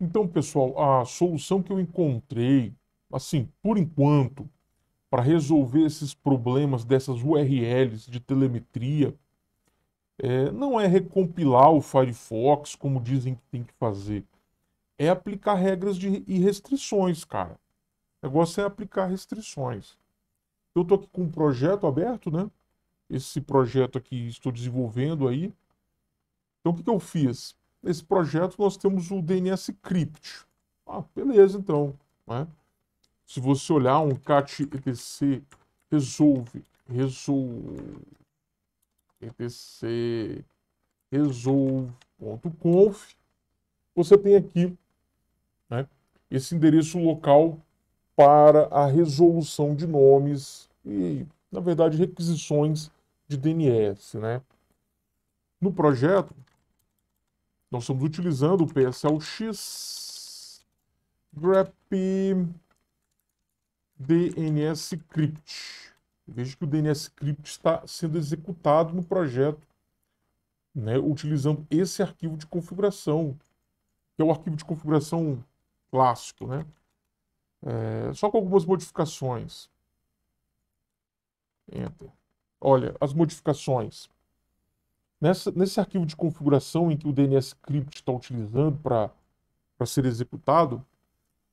Então, pessoal, a solução que eu encontrei, assim, por enquanto, para resolver esses problemas dessas URLs de telemetria, é, não é recompilar o Firefox, como dizem que tem que fazer. É aplicar regras de, e restrições, cara. O negócio é aplicar restrições. Eu estou aqui com um projeto aberto, né? Esse projeto aqui estou desenvolvendo aí. Então, o que, que eu fiz? Nesse projeto nós temos o DNS Crypt. Ah, beleza, então. Né? Se você olhar um cat etc resolve, resolve, etc resolve.conf, você tem aqui né, esse endereço local para a resolução de nomes e, na verdade, requisições de DNS. Né? No projeto, nós estamos utilizando o PSLX grep DNS Crypt. Veja que o DNS Crypt está sendo executado no projeto, né, utilizando esse arquivo de configuração, que é o arquivo de configuração clássico, né? É, só com algumas modificações. Enter. Olha, as modificações. Nessa, nesse arquivo de configuração em que o DNS Crypt está utilizando para ser executado,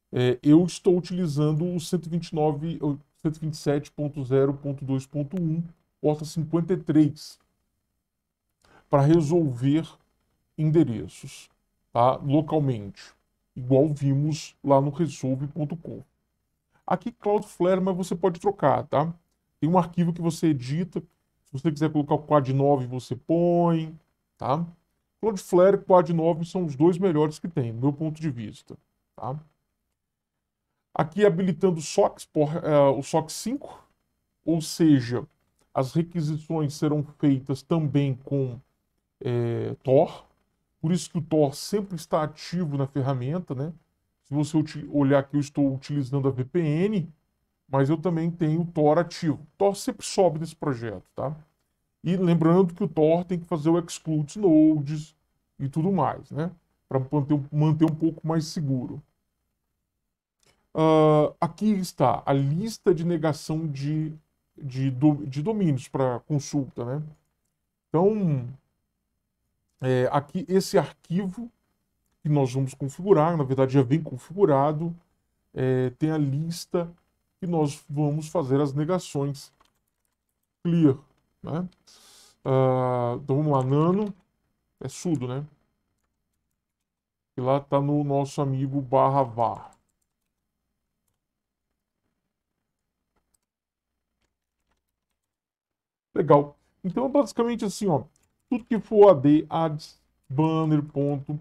é, eu estou utilizando o 127.0.2.1, porta 53, para resolver endereços tá? localmente, igual vimos lá no resolve.com. Aqui Cloudflare, mas você pode trocar, tá? Tem um arquivo que você edita, se você quiser colocar o quad 9, você põe, tá? Cloudflare e quad 9 são os dois melhores que tem, do meu ponto de vista, tá? Aqui habilitando o SOX, por, uh, o SOX 5, ou seja, as requisições serão feitas também com é, Tor, por isso que o Tor sempre está ativo na ferramenta, né? Se você olhar que eu estou utilizando a VPN, mas eu também tenho o Tor ativo. O Tor sempre sobe nesse projeto, tá? E lembrando que o Tor tem que fazer o exclude nodes e tudo mais, né? Para manter, manter um pouco mais seguro. Uh, aqui está a lista de negação de, de, do, de domínios para consulta, né? Então, é, aqui esse arquivo que nós vamos configurar, na verdade já vem configurado, é, tem a lista e nós vamos fazer as negações clear, né? Uh, então vamos lá, nano é sudo, né? E lá está no nosso amigo barra var. Legal. Então é basicamente assim, ó, tudo que for AD, ads, banner, ponto,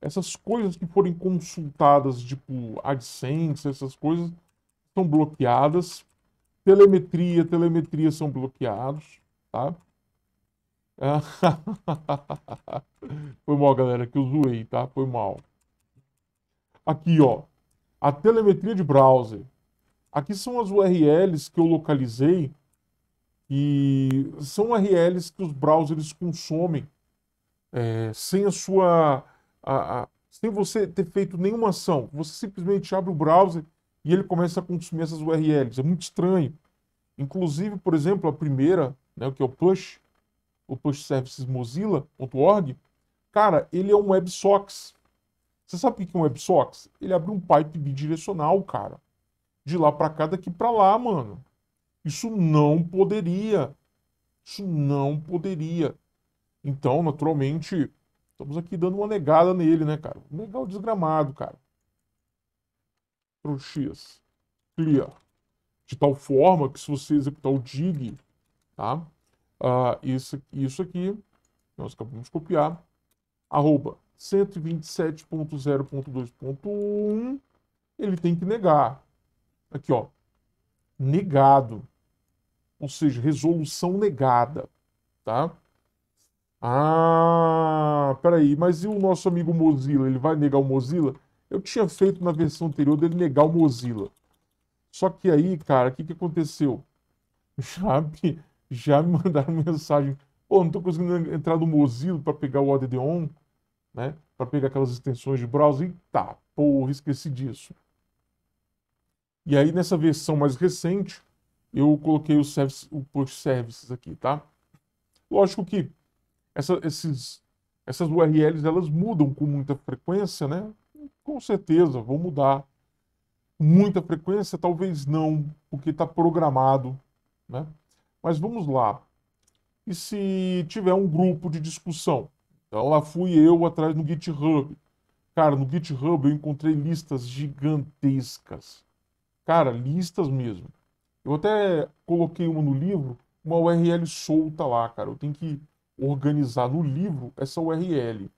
essas coisas que forem consultadas, tipo AdSense, essas coisas, são bloqueadas. Telemetria, telemetria são bloqueados, tá? Foi mal, galera, que eu zoei, tá? Foi mal. Aqui, ó. A telemetria de browser. Aqui são as URLs que eu localizei e são URLs que os browsers consomem é, sem a sua... A, a, sem você ter feito nenhuma ação. Você simplesmente abre o browser e ele começa a consumir essas URLs. É muito estranho. Inclusive, por exemplo, a primeira, né, que é o Push, o Push Services Mozilla.org, cara, ele é um WebSocks Você sabe o que é um WebSocks Ele abre um pipe bidirecional, cara. De lá para cá, daqui para lá, mano. Isso não poderia. Isso não poderia. Então, naturalmente, estamos aqui dando uma negada nele, né, cara? Legal desgramado, cara. X, clear, de tal forma que se você executar o dig, tá? Uh, isso, isso aqui, nós acabamos de copiar, arroba 127.0.2.1, ele tem que negar. Aqui, ó, negado. Ou seja, resolução negada, tá? Ah, peraí, mas e o nosso amigo Mozilla? Ele vai negar o Mozilla? Eu tinha feito na versão anterior dele negar o Mozilla. Só que aí, cara, o que, que aconteceu? Já me, já me mandaram mensagem. Pô, não estou conseguindo entrar no Mozilla para pegar o ODD-ON, né? Para pegar aquelas extensões de browser. E tá, porra, esqueci disso. E aí, nessa versão mais recente, eu coloquei o, service, o push services aqui, tá? Lógico que essa, esses, essas URLs, elas mudam com muita frequência, né? com certeza vão mudar. Muita frequência, talvez não, porque está programado. Né? Mas vamos lá. E se tiver um grupo de discussão? Então lá fui eu atrás no GitHub. Cara, no GitHub eu encontrei listas gigantescas. Cara, listas mesmo. Eu até coloquei uma no livro, uma URL solta lá, cara. Eu tenho que organizar no livro essa URL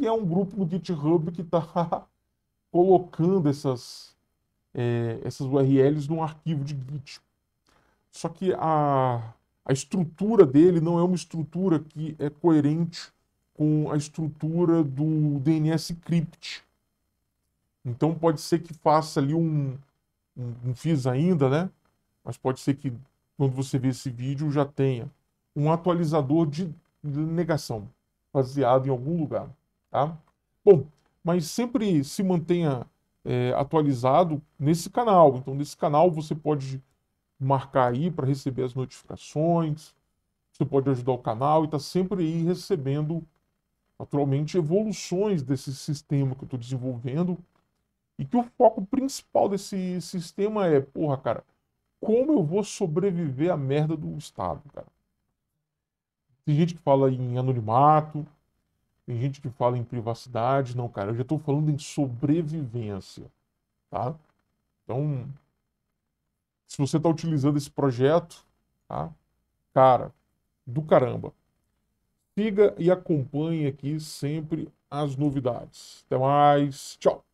que é um grupo no GitHub que está colocando essas, é, essas URLs num arquivo de Git. Só que a, a estrutura dele não é uma estrutura que é coerente com a estrutura do DNS Crypt. Então pode ser que faça ali um. um não fiz ainda, né? Mas pode ser que quando você vê esse vídeo já tenha um atualizador de negação baseado em algum lugar. Tá? Bom, mas sempre se mantenha é, atualizado nesse canal. Então, nesse canal você pode marcar aí para receber as notificações, você pode ajudar o canal e está sempre aí recebendo, naturalmente, evoluções desse sistema que eu estou desenvolvendo. E que o foco principal desse sistema é, porra, cara, como eu vou sobreviver à merda do Estado, cara? Tem gente que fala em anonimato, tem gente que fala em privacidade. Não, cara, eu já estou falando em sobrevivência, tá? Então, se você está utilizando esse projeto, tá? Cara, do caramba. Siga e acompanhe aqui sempre as novidades. Até mais. Tchau.